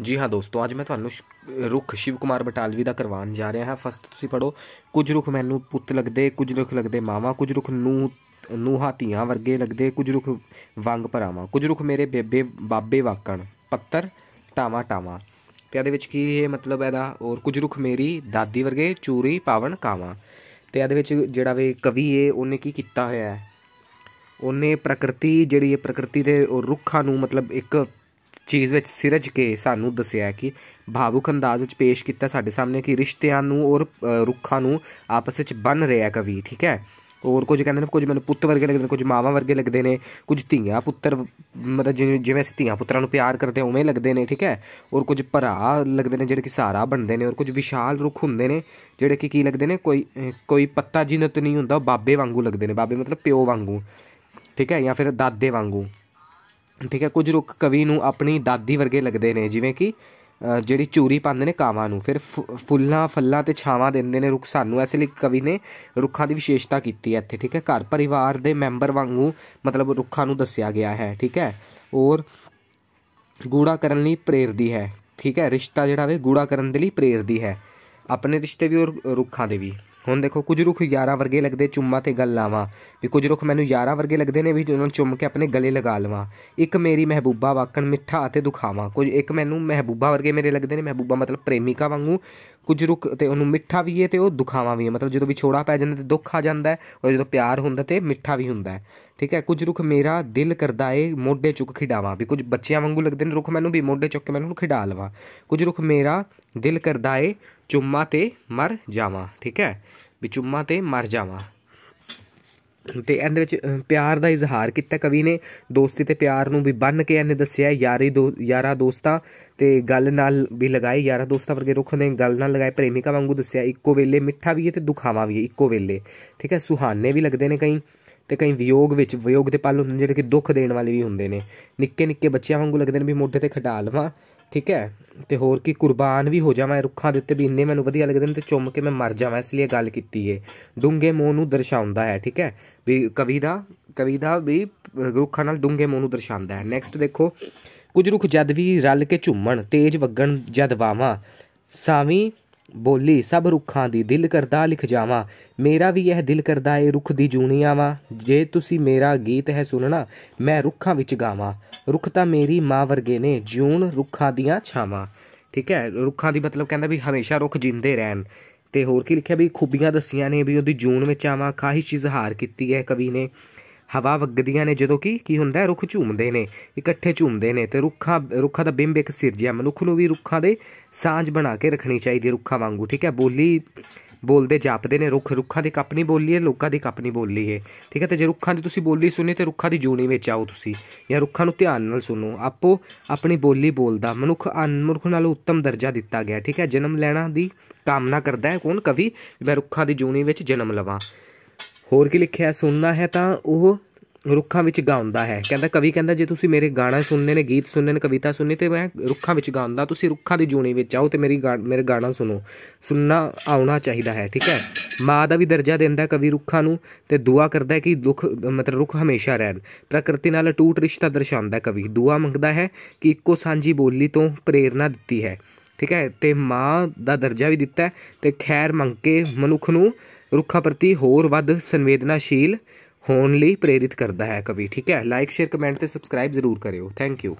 ਜੀ ਹਾਂ ਦੋਸਤੋ ਅੱਜ ਮੈਂ ਤੁਹਾਨੂੰ ਰੁੱਖ ਸ਼ਿਵ ਕੁਮਾਰ ਬਟਾਲਵੀ ਦਾ ਕਰਵਾਉਣ ਜਾ ਰਿਹਾ ਹਾਂ ਫਸਟ ਤੁਸੀਂ ਪੜੋ ਕੁਝ ਰੁੱਖ ਮੈਨੂੰ ਪੁੱਤ ਲੱਗਦੇ ਕੁਝ ਰੁੱਖ ਲੱਗਦੇ ਮਾਵਾ ਕੁਝ ਰੁੱਖ ਨੂੰ ਨੂੰ ਧੀਆਂ ਵਰਗੇ ਲੱਗਦੇ ਕੁਝ ਰੁੱਖ ਵੰਗ ਭਰਾਵਾਂ ਕੁਝ ਰੁੱਖ ਮੇਰੇ ਬੇਬੇ ਬਾਬੇ ਵਾਕਣ ਪੱਤਰ ਟਾਵਾ ਟਾਵਾ ਤੇ ਇਹਦੇ ਵਿੱਚ ਕੀ ਇਹ ਮਤਲਬ ਇਹਦਾ ਔਰ ਕੁਝ ਰੁੱਖ ਮੇਰੀ ਦਾਦੀ ਵਰਗੇ ਚੂਰੀ ਪਾਵਣ ਕਾਵਾਂ ਤੇ ਇਹਦੇ ਵਿੱਚ ਜਿਹੜਾ ਵੀ ਕਵੀ ਏ ਉਹਨੇ ਕੀ ਕੀਤਾ ਹੋਇਆ ਹੈ ਉਹਨੇ ਪ੍ਰਕਿਰਤੀ ਜਿਹੜੀ ਹੈ ਪ੍ਰਕਿਰਤੀ ਦੇ ਰੁੱਖਾਂ ਨੂੰ ਮਤਲਬ ਇੱਕ ਚੀਜ਼ ਵਿੱਚ ਸਿਰਜ ਕੇ ਸਾਨੂੰ ਦੱਸਿਆ ਕਿ ਭਾਵੁਕ ਅੰਦਾਜ਼ ਵਿੱਚ ਪੇਸ਼ ਕੀਤਾ ਸਾਡੇ ਸਾਹਮਣੇ ਕਿ ਰਿਸ਼ਤਿਆਂ ਨੂੰ ਔਰ ਰੁੱਖਾਂ ਨੂੰ ਆਪਸ ਵਿੱਚ ਬੰਨ ਰਿਹਾ ਕਵੀ ਠੀਕ ਹੈ ਔਰ ਕੁਝ ਕਹਿੰਦੇ ਨੇ ਕੁਝ ਮੈਨੂੰ ਪੁੱਤ ਵਰਗੇ ਲੱਗਦੇ ਨੇ ਕੁਝ ਮਾਵਾਂ ਵਰਗੇ ਲੱਗਦੇ ਨੇ ਕੁਝ ਧੀਆਂ ਪੁੱਤਰ ਮਤਲਬ ਜਿਵੇਂ ਅਸੀਂ ਧੀਆਂ ਪੁੱਤਰਾਂ ਨੂੰ ਪਿਆਰ ਕਰਦੇ ਉਵੇਂ ਲੱਗਦੇ ਨੇ ਠੀਕ ਹੈ ਔਰ ਕੁਝ ਭਰਾ ਲੱਗਦੇ ਨੇ ਜਿਹੜੇ ਕਿ ਸਹਾਰਾ ਬਣਦੇ ਨੇ ਔਰ ਕੁਝ ਵਿਸ਼ਾਲ ਰੁੱਖ ਹੁੰਦੇ ਨੇ ਜਿਹੜੇ ਕਿ ਕੀ ਲੱਗਦੇ ਨੇ ਕੋਈ ਕੋਈ ਪੱਤਾ ਜਿੰਨਤ ਨਹੀਂ ਹੁੰਦਾ ਬਾਬੇ ਵਾਂਗੂ ਲੱਗਦੇ ਨੇ ਬਾਬੇ ਮਤਲਬ ਪਿਓ ਵਾਂਗੂ ਠੀਕ ਹੈ ਜਾਂ ਫਿਰ ਦਾਦੇ ਵਾਂਗੂ ਠੀਕ ਹੈ ਕੁਝ ਰੁੱਖ ਕਵੀ ਨੂੰ ਆਪਣੀ ਦਾਦੀ ਵਰਗੇ ਲੱਗਦੇ ਨੇ ਜਿਵੇਂ ਕਿ ਜਿਹੜੀ ਚੂਰੀ ਪਾਉਂਦੇ ਨੇ ਕਾਵਾਂ ਨੂੰ ਫਿਰ ਫੁੱਲਾਂ ਫੱਲਾਂ ਤੇ ਛਾਵਾਂ ਦਿੰਦੇ ਨੇ ਰੁੱਖ ਸਾਨੂੰ ਇਸ ਲਈ ਕਵੀ ਨੇ ਰੁੱਖਾਂ ਦੀ ਵਿਸ਼ੇਸ਼ਤਾ ਕੀਤੀ ਹੈ ਇੱਥੇ ਠੀਕ ਹੈ ਘਰ ਪਰਿਵਾਰ ਦੇ ਮੈਂਬਰ ਵਾਂਗੂ ਮਤਲਬ ਰੁੱਖਾਂ ਨੂੰ ਦੱਸਿਆ ਗਿਆ ਹੈ ਠੀਕ ਹੈ ਔਰ ਗੂੜਾ ਕਰਨ ਲਈ ਪ੍ਰੇਰਦੀ ਹੈ ਠੀਕ ਹੈ ਰਿਸ਼ਤਾ ਜਿਹੜਾ ਵੇ ਗੂੜਾ ਕਰਨ ਦੇ ਲਈ ਪ੍ਰੇਰਦੀ ਹੈ ਆਪਣੇ ਰਿਸ਼ਤੇ ਵੀ ਔਰ ਰੁੱਖਾਂ ਦੇ ਵੀ ਹੁਣ ਦੇਖੋ ਕੁਝ ਰੁੱਖ 11 ਵਰਗੇ ਲੱਗਦੇ ਚੁੰਮਾ ਤੇ ਗੱਲ ਲਾਵਾਂ ਵੀ ਕੁਝ ਰੁੱਖ ਮੈਨੂੰ 11 ਵਰਗੇ ਲੱਗਦੇ ਨੇ ਵੀ ਜਿਹਨਾਂ ਨੂੰ ਚੁੰਮ ਕੇ ਆਪਣੇ ਗਲੇ ਲਗਾ ਲਵਾਂ ਇੱਕ ਮੇਰੀ ਮਹਿਬੂਬਾ ਵਾਕਣ ਮਿੱਠਾ ਅਤੇ ਦੁਖਾਵਾਂ ਕੁਝ ਇੱਕ ਮੈਨੂੰ ਮਹਿਬੂਬਾ ਵਰਗੇ ਮੇਰੇ ਲੱਗਦੇ ਨੇ ਮਹਿਬੂਬਾ ਮਤਲਬ ਪ੍ਰੇਮਿਕਾ ਵਾਂਗੂ ਕੁਝ ਰੁੱਖ ਤੇ ਉਹਨੂੰ ਮਿੱਠਾ ਵੀ ਹੈ ਤੇ ਉਹ ਦੁਖਾਵਾਂ ਵੀ ਹੈ ਮਤਲਬ ਜਦੋਂ ਵਿਛੋੜਾ ਪੈ ਜਾਂਦਾ ਤੇ ਦੁੱਖ ਆ ਜਾਂਦਾ ਔਰ ਜਦੋਂ ਪਿਆਰ ਹੁੰਦਾ ਤੇ ਮਿੱਠਾ ਵੀ ਹੁੰਦਾ ਠੀਕ ਹੈ ਕੁਝ ਰੁੱਖ ਮੇਰਾ ਦਿਲ ਕਰਦਾ ਏ ਮੋਢੇ ਚੁੱਕ ਖਿਡਾਵਾਂ ਵੀ ਕੁਝ ਬੱਚਿਆਂ ਵਾਂਗੂ ਲੱਗਦੇ ਨੇ ਰੁੱਖ ਮੈਨੂੰ ਵੀ ਮੋਢੇ ਚੁੱਕ ਕੇ ਮੈਨੂੰ ਖਿਡਾ ਲਵਾ ਕੁਝ ਰੁੱਖ ਮੇਰਾ ਦਿਲ ਕਰਦਾ ਏ ਚੁੰਮਾ ਤੇ ਮਰ ਜਾਵਾਂ ਠੀਕ ਹੈ ਵੀ ਚੁੰਮਾ ਤੇ ਮਰ ਜਾਵਾਂ ਤੇ ਇਹਦੇ ਵਿੱਚ ਪਿਆਰ ਦਾ ਇਜ਼ਹਾਰ ਕੀਤਾ ਕਵੀ ਨੇ ਦੋਸਤੀ ਤੇ ਪਿਆਰ ਨੂੰ ਵੀ ਬੰਨ ਕੇ ਇਹਨੇ ਦੱਸਿਆ ਯਾਰੀ ਦੋ ਯਾਰਾ ਦੋਸਤਾ ਤੇ ਗੱਲ ਨਾਲ ਵੀ ਲਗਾਈ ਯਾਰਾ ਦੋਸਤਾ ਵਰਗੇ ਰੁੱਖ ਨੇ ਗੱਲ ਨਾਲ ਲਗਾਏ ਪ੍ਰੇਮਿਕਾ ਵਾਂਗੂ ਦੱਸਿਆ ਇੱਕੋ ਵੇਲੇ ਮਿੱਠਾ ਵੀ ਹੈ ਤੇ ਦੁਖਾਵਾ ਵੀ ਹੈ ਇੱਕੋ ਵੇਲੇ ਠੀਕ ਹੈ ਸੁਹਾਨੇ ਵੀ ਲੱਗਦੇ ਨੇ ਕਈ ਤੇ ਕਈ ਵਿਯੋਗ ਵਿੱਚ ਵਿਯੋਗ ਦੇ ਪਲ ਹੁੰਦੇ ਜਿਹੜੇ ਕਿ ਦੁੱਖ ਦੇਣ ਵਾਲੇ ਵੀ ਹੁੰਦੇ ਨੇ ਨਿੱਕੇ ਨਿੱਕੇ ਬੱਚਿਆਂ ਵਾਂਗੂ ਲੱਗਦੇ ਨੇ ਵੀ ਮੋਢੇ ਤੇ ਖਟਾ ਲਵਾਂ ਠੀਕ ਹੈ ਤੇ ਹੋਰ ਕੀ ਕੁਰਬਾਨ ਵੀ ਹੋ ਜਾਵਾਂ ਰੁੱਖਾਂ ਦੇ ਉੱਤੇ ਵੀ ਇੰਨੇ ਮੈਨੂੰ ਵਧੀਆ ਲੱਗਦੇ ਨੇ ਤੇ ਚੁੰਮ ਕੇ ਮੈਂ ਮਰ ਜਾਵਾਂ ਇਸ ਲਈ ਗੱਲ ਕੀਤੀ ਏ ਡੂੰਗੇ ਮੋਹ ਨੂੰ ਦਰਸਾਉਂਦਾ ਹੈ ਠੀਕ ਹੈ ਵੀ ਕਵੀ ਦਾ ਕਵੀ ਦਾ ਵੀ ਰੁੱਖਾਂ ਨਾਲ ਡੂੰਗੇ ਮੋਹ ਨੂੰ ਦਰਸਾਉਂਦਾ ਹੈ ਨੈਕਸਟ ਦੇਖੋ ਕੁਝ ਰੁੱਖ ਜਦ ਵੀ ਰਲ ਕੇ ਝੁੰਮਣ ਤੇਜ ਵਗਣ ਜਦ ਵਾਵਾਂ ਸਾਵੀਂ ਬੋਲੀ ਸਭ ਰੁੱਖਾਂ ਦੀ ਦਿਲ ਕਰਦਾ ਲਿਖ ਜਾਵਾਂ ਮੇਰਾ ਵੀ ਇਹ ਦਿਲ ਕਰਦਾ ਏ ਰੁੱਖ ਦੀ ਜੂਣੀ ਆਵਾਂ ਜੇ ਤੁਸੀਂ ਮੇਰਾ ਗੀਤ ਹੈ ਸੁਣਨਾ ਮੈਂ ਰੁੱਖਾਂ ਵਿੱਚ ਗਾਵਾਂ ਰੁੱਖ ਤਾਂ ਮੇਰੀ ਮਾਂ ਵਰਗੇ ਨੇ ਜੂਣ ਰੁੱਖਾਂ ਦੀਆਂ ਛਾਵਾਂ ਠੀਕ ਹੈ ਰੁੱਖਾਂ ਦੀ ਮਤਲਬ ਕਹਿੰਦਾ ਵੀ ਹਮੇਸ਼ਾ ਰੁੱਖ ਜਿੰਦੇ ਰਹਿਣ ਤੇ ਹੋਰ ਕੀ ਲਿਖਿਆ ਵੀ ਖੂਬੀਆਂ ਦਸੀਆਂ ਨੇ ਵੀ ਉਹਦੀ ਜੂਨ ਵਿੱਚ ਆਵਾਂ ਖਾਹੀ ਚੀਜ਼ ਹਾਰ ਕੀਤੀ ਹੈ ਕਵੀ ਨੇ ਹਵਾ ਵਗਦੀਆਂ ਨੇ ਜਦੋਂ ਕਿ ਕੀ ਹੁੰਦਾ ਰੁੱਖ ਝੂਮਦੇ ਨੇ ਇਕੱਠੇ ਝੂਮਦੇ ਨੇ ਤੇ ਰੁੱਖਾਂ ਰੁੱਖਾਂ ਦਾ ਬਿੰਬ ਇੱਕ ਸਿਰਜਿਆ ਮਨੁੱਖ ਨੂੰ ਵੀ ਰੁੱਖਾਂ ਦੇ ਸਾਂਝ ਬਣਾ ਕੇ ਰੱਖਣੀ ਚਾਹੀਦੀ ਰੁੱਖਾਂ ਵਾਂਗੂ ਠੀਕ ਹੈ ਬੋਲੀ ਬੋਲਦੇ ਜਾਪਦੇ ਨੇ ਰੁੱਖ ਰੁੱਖਾਂ ਦੀ ਆਪਣੀ ਬੋਲੀ ਹੈ ਲੋਕਾਂ ਦੀ ਆਪਣੀ ਬੋਲੀ ਹੈ ਠੀਕ ਹੈ ਤੇ ਜੇ ਰੁੱਖਾਂ ਦੀ ਤੁਸੀਂ ਬੋਲੀ ਸੁਣੀ ਤੇ ਰੁੱਖਾਂ ਦੀ ਜੂਣੀ ਵਿੱਚ ਆਓ ਤੁਸੀਂ ਜਾਂ ਰੁੱਖਾਂ ਨੂੰ ਧਿਆਨ ਨਾਲ ਸੁਣੋ ਆਪੋ ਆਪਣੀ ਬੋਲੀ ਬੋਲਦਾ ਮਨੁੱਖ ਅਨਮੁਰਖ ਨਾਲੋਂ ਉੱਤਮ ਦਰਜਾ ਦਿੱਤਾ ਗਿਆ ਠੀਕ ਹੈ ਜਨਮ ਲੈਣਾ ਦੀ ਕਾਮਨਾ ਕਰਦਾ ਹੈ ਕੋਣ ਕਵੀ ਮੈਂ ਰੁੱਖਾਂ ਦੀ ਜੂਣੀ ਵਿੱਚ ਜਨਮ ਲਵਾਂ ਹੋਰ ਕੀ ਲਿਖਿਆ ਸੁਣਨਾ ਹੈ ਤਾਂ ਉਹ ਰੁੱਖਾਂ ਵਿੱਚ ਗਾਉਂਦਾ ਹੈ ਕਹਿੰਦਾ ਕਵੀ ਕਹਿੰਦਾ ਜੇ ਤੁਸੀਂ ਮੇਰੇ ਗਾਣਾ ਸੁਣਨੇ ਨੇ ਗੀਤ ਸੁਣਨੇ ਨੇ ਕਵਿਤਾ ਸੁਣਨੀ ਤੇ ਮੈਂ ਰੁੱਖਾਂ ਵਿੱਚ ਗਾਉਂਦਾ ਤੁਸੀਂ ਰੁੱਖਾਂ ਦੀ ਜੂਣੀ ਵਿੱਚ ਆਓ ਤੇ ਮੇਰੀ ਮੇਰੇ ਗਾਣਾ ਸੁਣੋ ਸੁਣਨਾ ਆਉਣਾ ਚਾਹੀਦਾ ਹੈ ਠੀਕ ਹੈ ਮਾਂ ਦਾ ਵੀ ਦਰਜਾ ਦਿੰਦਾ ਕਵੀ ਰੁੱਖਾਂ ਨੂੰ ਤੇ ਦੁਆ ਕਰਦਾ ਹੈ ਕਿ ਦੁੱਖ ਮਤਲਬ ਰੁੱਖ ਹਮੇਸ਼ਾ ਰਹਿਣ ਪ੍ਰਕਿਰਤੀ ਨਾਲ ਟੂਟ ਰਿਸ਼ਤਾ ਦਰਸਾਉਂਦਾ ਕਵੀ ਦੁਆ ਮੰਗਦਾ ਹੈ ਕਿ ਇੱਕੋ ਸਾਂਝੀ ਬੋਲੀ ਤੋਂ ਪ੍ਰੇਰਣਾ ਦਿੱਤੀ ਹੈ ਠੀਕ ਹੈ ਤੇ ਮਾਂ ਦਾ ਦਰਜਾ ਵੀ ਦਿੱਤਾ ਤੇ ਖੈਰ ਮੰਗ ਕੇ ਮਨੁੱਖ ਨੂੰ ਰੁੱਖਾਂ ਪ੍ਰਤੀ ਹੋਰ ਵੱਧ ਸੰਵੇਦਨਾਸ਼ੀਲ ਹੋਣ ਲਈ ਪ੍ਰੇਰਿਤ ਕਰਦਾ ਹੈ ਕਵੀ ਠੀਕ ਹੈ ਲਾਈਕ ਸ਼ੇਅਰ ਕਮੈਂਟ ਤੇ ਸਬਸਕ੍ਰਾਈਬ ਜ਼ਰੂਰ ਕਰਿਓ ਥੈਂਕ ਯੂ